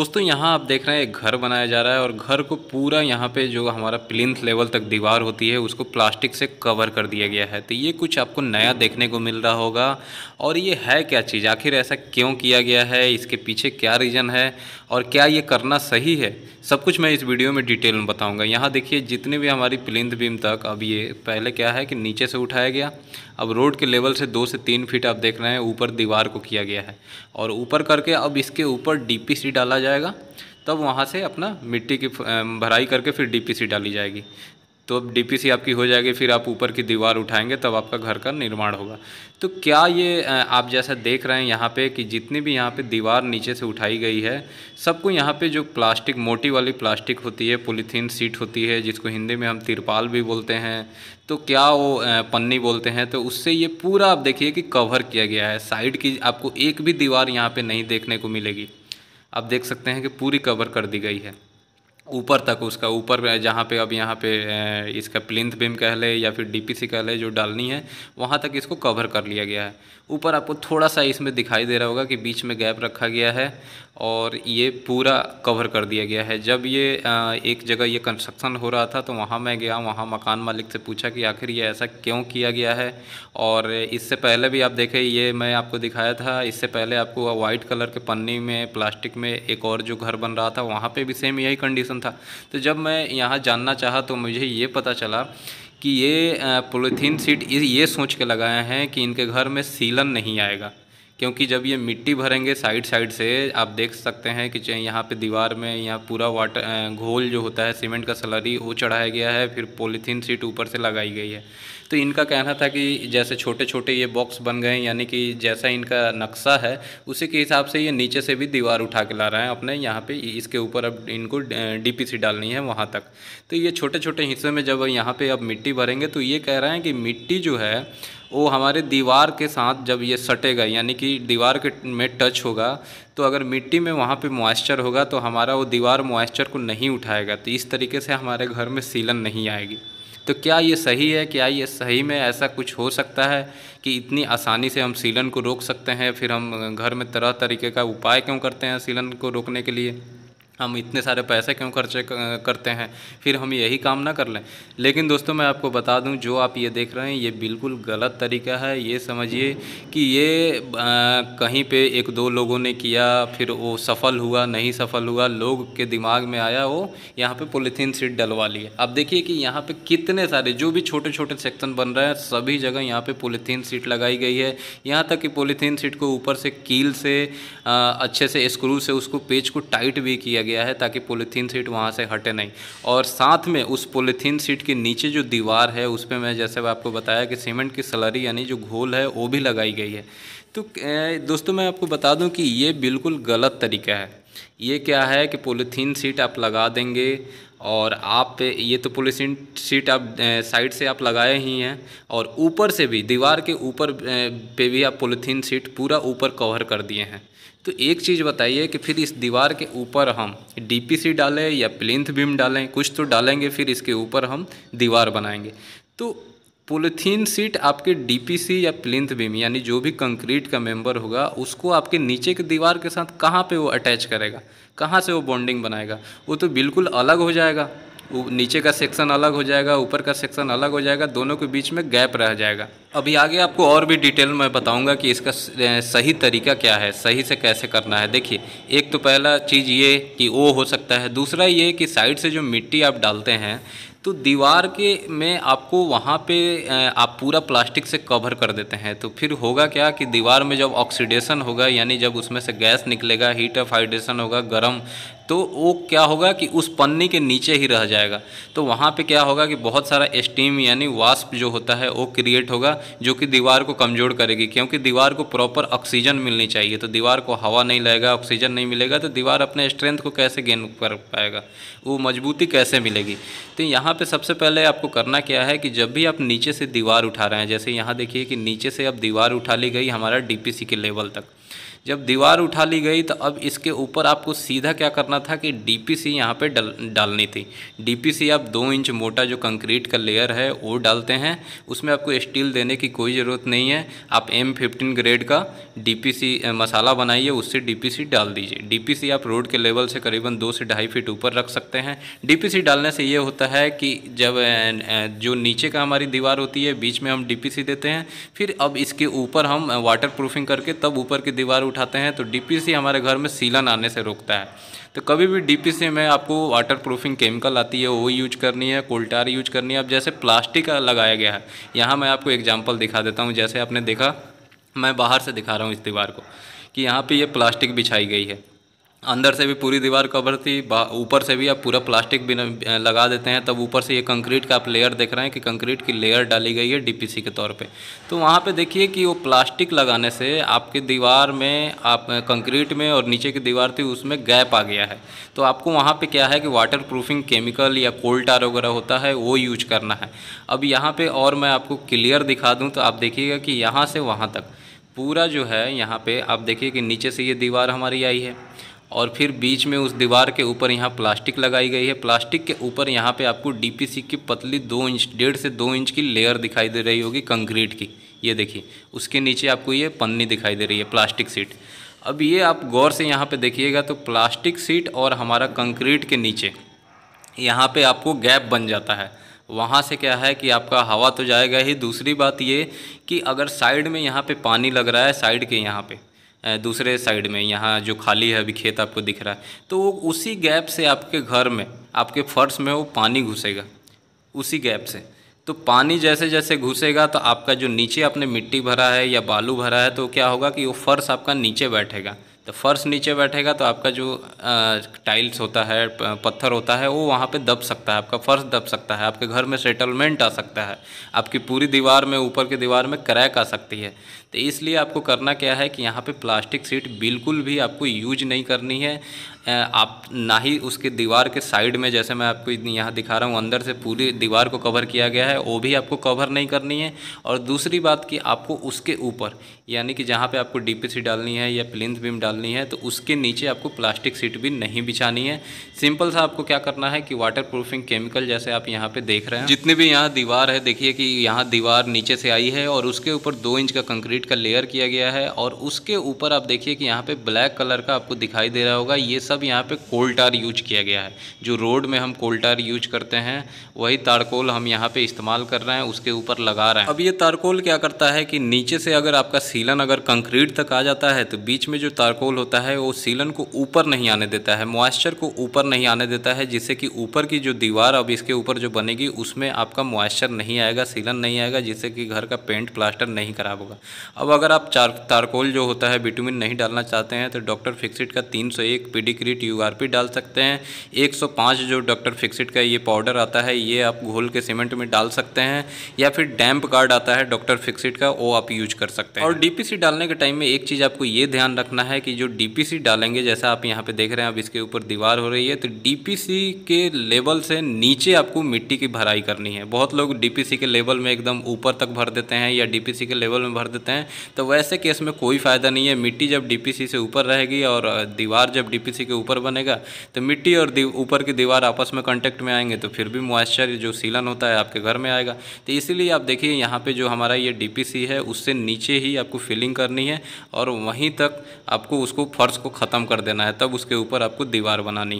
दोस्तों यहाँ आप देख रहे हैं एक घर बनाया जा रहा है और घर को पूरा यहाँ पे जो हमारा प्लिंथ लेवल तक दीवार होती है उसको प्लास्टिक से कवर कर दिया गया है तो ये कुछ आपको नया देखने को मिल रहा होगा और ये है क्या चीज़ आखिर ऐसा क्यों किया गया है इसके पीछे क्या रीज़न है और क्या ये करना सही है सब कुछ मैं इस वीडियो में डिटेल में बताऊँगा यहाँ देखिए जितने भी हमारी प्लिंथ बीम तक अब ये पहले क्या है कि नीचे से उठाया गया अब रोड के लेवल से दो से तीन फीट आप देख रहे हैं ऊपर दीवार को किया गया है और ऊपर करके अब इसके ऊपर डीपीसी डाला जाएगा तब वहाँ से अपना मिट्टी की भराई करके फिर डीपीसी डाली जाएगी तो अब डीपीसी आपकी हो जाएगी फिर आप ऊपर की दीवार उठाएंगे तब आपका घर का निर्माण होगा तो क्या ये आप जैसा देख रहे हैं यहाँ पे कि जितनी भी यहाँ पे दीवार नीचे से उठाई गई है सबको यहाँ पे जो प्लास्टिक मोटी वाली प्लास्टिक होती है पोलीथीन सीट होती है जिसको हिंदी में हम तिरपाल भी बोलते हैं तो क्या वो पन्नी बोलते हैं तो उससे ये पूरा आप देखिए कि कवर किया गया है साइड की आपको एक भी दीवार यहाँ पर नहीं देखने को मिलेगी आप देख सकते हैं कि पूरी कवर कर दी गई है ऊपर तक उसका ऊपर जहाँ पे अब यहाँ पे इसका प्लिंथ बीम कह ले या फिर डीपीसी कह ले जो डालनी है वहाँ तक इसको कवर कर लिया गया है ऊपर आपको थोड़ा सा इसमें दिखाई दे रहा होगा कि बीच में गैप रखा गया है और ये पूरा कवर कर दिया गया है जब ये एक जगह ये कंस्ट्रक्शन हो रहा था तो वहाँ मैं गया वहाँ मकान मालिक से पूछा कि आखिर ये ऐसा क्यों किया गया है और इससे पहले भी आप देखें ये मैं आपको दिखाया था इससे पहले आपको वाइट कलर के पन्नी में प्लास्टिक में एक और जो घर बन रहा था वहाँ पर भी सेम यही कंडीशन क्वेश्चन था तो जब मैं यहाँ जानना चाहा तो मुझे ये पता चला कि ये पोलीथीन सीट ये सोच के लगाए हैं कि इनके घर में सीलन नहीं आएगा क्योंकि जब ये मिट्टी भरेंगे साइड साइड से आप देख सकते हैं कि यहाँ पे दीवार में यहाँ पूरा वाटर घोल जो होता है सीमेंट का सलरी वो चढ़ाया गया है फिर पॉलीथीन सीट ऊपर से लगाई गई है तो इनका कहना था कि जैसे छोटे छोटे ये बॉक्स बन गए यानी कि जैसा इनका नक्शा है उसी के हिसाब से ये नीचे से भी दीवार उठा के ला रहे हैं अपने यहाँ पे इसके ऊपर अब इनको डीपीसी डालनी है वहाँ तक तो ये छोटे छोटे हिस्से में जब यहाँ पे अब मिट्टी भरेंगे तो ये कह रहे हैं कि मिट्टी जो है वो हमारे दीवार के साथ जब ये सटेगा यानी कि दीवार के में टच होगा तो अगर मिट्टी में वहाँ पे मॉइस्चर होगा तो हमारा वो दीवार मॉइस्चर को नहीं उठाएगा तो इस तरीके से हमारे घर में सीलन नहीं आएगी तो क्या ये सही है क्या ये सही में ऐसा कुछ हो सकता है कि इतनी आसानी से हम सीलन को रोक सकते हैं फिर हम घर में तरह तरीके का उपाय क्यों करते हैं सीलन को रोकने के लिए हम इतने सारे पैसे क्यों खर्चे करते हैं फिर हम यही काम ना कर लें लेकिन दोस्तों मैं आपको बता दूं जो आप ये देख रहे हैं ये बिल्कुल गलत तरीका है ये समझिए कि ये आ, कहीं पे एक दो लोगों ने किया फिर वो सफल हुआ नहीं सफल हुआ लोग के दिमाग में आया वो यहाँ पे पोलीथीन सीट डलवा लिए आप देखिए कि यहाँ पर कितने सारे जो भी छोटे छोटे सेक्शन बन रहे हैं सभी जगह यहाँ पर पोलीथीन सीट लगाई गई है यहाँ तक कि पोलीथीन सीट को ऊपर से कील से आ, अच्छे से स्क्रू से उसको पेज को टाइट भी किया गया गया है ताकि पोलिथीन सीट वहाँ से हटे नहीं और साथ में उस पोलिथीन सीट के नीचे जो दीवार है उस पर मैं जैसे आपको बताया कि सीमेंट की सलरी यानी जो घोल है वो भी लगाई गई है तो दोस्तों मैं आपको बता दूं कि ये बिल्कुल गलत तरीका है ये क्या है कि पोलिथीन सीट आप लगा देंगे और आप ये तो पोलिथीन सीट आप साइड से आप लगाए ही हैं और ऊपर से भी दीवार के ऊपर पे भी आप पोलिथीन सीट पूरा ऊपर कवर कर दिए हैं तो एक चीज़ बताइए कि फिर इस दीवार के ऊपर हम डीपीसी डालें या प्लिंथ बीम डालें कुछ तो डालेंगे फिर इसके ऊपर हम दीवार बनाएंगे तो पोलिथीन सीट आपके डीपीसी या प्लिंथ बीम यानी जो भी कंक्रीट का मेंबर होगा उसको आपके नीचे की दीवार के साथ कहाँ पे वो अटैच करेगा कहाँ से वो बॉन्डिंग बनाएगा वो तो बिल्कुल अलग हो जाएगा नीचे का सेक्शन अलग हो जाएगा ऊपर का सेक्शन अलग हो जाएगा दोनों के बीच में गैप रह जाएगा अभी आगे आपको और भी डिटेल में बताऊंगा कि इसका सही तरीका क्या है सही से कैसे करना है देखिए एक तो पहला चीज़ ये कि वो हो सकता है दूसरा ये कि साइड से जो मिट्टी आप डालते हैं तो दीवार के में आपको वहाँ पे आप पूरा प्लास्टिक से कवर कर देते हैं तो फिर होगा क्या कि दीवार में जब ऑक्सीडेशन होगा यानी जब उसमें से गैस निकलेगा हीट ऑफ हाइड्रेशन होगा गर्म तो वो क्या होगा कि उस पन्नी के नीचे ही रह जाएगा तो वहाँ पे क्या होगा कि बहुत सारा स्टीम यानी वास्प जो होता है वो क्रिएट होगा जो कि दीवार को कमज़ोर करेगी क्योंकि दीवार को प्रॉपर ऑक्सीजन मिलनी चाहिए तो दीवार को हवा नहीं लगेगा ऑक्सीजन नहीं मिलेगा तो दीवार अपने स्ट्रेंथ को कैसे गेन कर पाएगा वो मजबूती कैसे मिलेगी तो यहाँ पर सबसे पहले आपको करना क्या है कि जब भी आप नीचे से दीवार उठा रहे हैं जैसे यहाँ देखिए कि नीचे से अब दीवार उठा ली गई हमारा डी के लेवल तक जब दीवार उठा ली गई तो अब इसके ऊपर आपको सीधा क्या करना था कि डीपीसी यहाँ पे डल डालनी थी डीपीसी आप दो इंच मोटा जो कंक्रीट का लेयर है वो डालते हैं उसमें आपको स्टील देने की कोई ज़रूरत नहीं है आप एम फिफ्टीन ग्रेड का डीपीसी मसाला बनाइए उससे डीपीसी डाल दीजिए डीपीसी आप रोड के लेवल से करीबन दो से ढाई फीट ऊपर रख सकते हैं सी डालने से ये होता है कि जब जो नीचे का हमारी दीवार होती है बीच में हम सी देते हैं फिर अब इसके ऊपर हम वाटर प्रूफिंग करके तब ऊपर की दीवार उठाते हैं तो डीपीसी हमारे घर में सीलन आने से रोकता है तो कभी भी डीपीसी में आपको वाटर प्रूफिंग केमिकल आती है वो यूज करनी है कोल्टार यूज करनी है अब जैसे प्लास्टिक लगाया गया है यहाँ मैं आपको एग्जाम्पल दिखा देता हूँ जैसे आपने देखा मैं बाहर से दिखा रहा हूँ इस दीवार को कि यहाँ पर ये प्लास्टिक बिछाई गई है अंदर से भी पूरी दीवार कवर थी ऊपर से भी आप पूरा प्लास्टिक भी लगा देते हैं तब ऊपर से ये कंक्रीट का आप लेयर देख रहे हैं कि कंक्रीट की लेयर डाली गई है डीपीसी के तौर पे तो वहाँ पे देखिए कि वो प्लास्टिक लगाने से आपके दीवार में आप कंक्रीट में और नीचे की दीवार थी उसमें गैप आ गया है तो आपको वहाँ पर क्या है कि वाटर केमिकल या कोल्ड टार वगैरह होता है वो यूज करना है अब यहाँ पर और मैं आपको क्लियर दिखा दूँ तो आप देखिएगा कि यहाँ से वहाँ तक पूरा जो है यहाँ पर आप देखिए कि नीचे से ये दीवार हमारी आई है और फिर बीच में उस दीवार के ऊपर यहाँ प्लास्टिक लगाई गई है प्लास्टिक के ऊपर यहाँ पे आपको डीपीसी की पतली दो इंच डेढ़ से दो इंच की लेयर दिखाई दे रही होगी कंक्रीट की ये देखिए उसके नीचे आपको ये पन्नी दिखाई दे रही है प्लास्टिक सीट अब ये आप गौर से यहाँ पे देखिएगा तो प्लास्टिक सीट और हमारा कंक्रीट के नीचे यहाँ पर आपको गैप बन जाता है वहाँ से क्या है कि आपका हवा तो जाएगा ही दूसरी बात ये कि अगर साइड में यहाँ पर पानी लग रहा है साइड के यहाँ पर दूसरे साइड में यहाँ जो खाली है अभी खेत आपको दिख रहा है तो वो उसी गैप से आपके घर में आपके फर्श में वो पानी घुसेगा उसी गैप से तो पानी जैसे जैसे घुसेगा तो आपका जो नीचे आपने मिट्टी भरा है या बालू भरा है तो क्या होगा कि वो फर्श आपका नीचे बैठेगा तो फर्श नीचे बैठेगा तो आपका जो टाइल्स होता है पत्थर होता है वो वहाँ पे दब सकता है आपका फर्श दब सकता है आपके घर में सेटलमेंट आ सकता है आपकी पूरी दीवार में ऊपर की दीवार में क्रैक आ सकती है तो इसलिए आपको करना क्या है कि यहाँ पे प्लास्टिक सीट बिल्कुल भी आपको यूज नहीं करनी है आप ना ही उसके दीवार के साइड में जैसे मैं आपको यहाँ दिखा रहा हूँ अंदर से पूरी दीवार को कवर किया गया है वो भी आपको कवर नहीं करनी है और दूसरी बात कि आपको उसके ऊपर यानी कि जहाँ पे आपको डीपीसी डालनी है या प्लिंथ बीम डालनी डालनी है तो उसके नीचे आपको प्लास्टिक सीट भी नहीं बिछानी है सिंपल सा आपको क्या करना है कि वाटर प्रूफिंग केमिकल जैसे आप यहाँ पे देख रहे हैं जितने भी यहाँ दीवार है देखिए कि यहाँ दीवार नीचे से आई है और उसके ऊपर दो इंच का कंक्रीट का लेयर किया गया है और उसके ऊपर आप देखिए कि यहाँ पे ब्लैक कलर का आपको दिखाई दे रहा होगा ये सब यहाँ पे कोल्टार यूज किया गया है जो रोड में हम कोल्टार यूज करते हैं वही तारकोल हम यहाँ पे इस्तेमाल कर रहे हैं उसके ऊपर लगा रहे हैं अब ये तारकोल क्या करता है कि नीचे से अगर आपका सीलन अगर कंक्रीट तक आ जाता है तो बीच में जो तारकोल घोल होता है वो सीलन को ऊपर नहीं आने देता है मॉइस्चर को ऊपर नहीं आने देता है जिससे कि ऊपर की जो दीवार अब इसके ऊपर जो बनेगी उसमें आपका मॉइस्चर नहीं आएगा सीलन नहीं आएगा जिससे कि घर का पेंट प्लास्टर नहीं खराब होगा अब अगर आप चार तारकोल जो होता है विटामिन नहीं डालना चाहते हैं तो डॉक्टर फिक्सिट का तीन सौ एक पीडिक्रीट यू आर पी डाल सकते हैं एक सौ पाँच जो डॉक्टर फिक्सिट का ये पाउडर आता है ये आप घोल के सीमेंट में डाल सकते हैं या फिर डैम्प कार्ड आता है डॉक्टर फिक्सिट का वो आप यूज कर सकते हैं और डी डालने के टाइम में एक चीज़ आपको ये ध्यान रखना है कि कि जो डीपीसी डालेंगे जैसा आप यहाँ पे देख रहे हैं अब इसके ऊपर दीवार हो रही है तो डीपीसी के लेवल से नीचे आपको मिट्टी की भराई करनी है बहुत लोग डी के लेवल में एकदम ऊपर तक भर देते हैं या डीपीसी के लेवल में भर देते हैं तो वैसे केस में कोई फ़ायदा नहीं है मिट्टी जब डीपीसी से ऊपर रहेगी और दीवार जब डीपीसी के ऊपर बनेगा तो मिट्टी और ऊपर की दीवार आपस में कॉन्टेक्ट में आएंगे तो फिर भी मॉइस्चर जो सीलन होता है आपके घर में आएगा तो इसीलिए आप देखिए यहाँ पर जो हमारा ये डीपीसी है उससे नीचे ही आपको फिलिंग करनी है और वहीं तक आपको उसको फर्श को ख़त्म कर देना है तब उसके ऊपर आपको दीवार बनानी है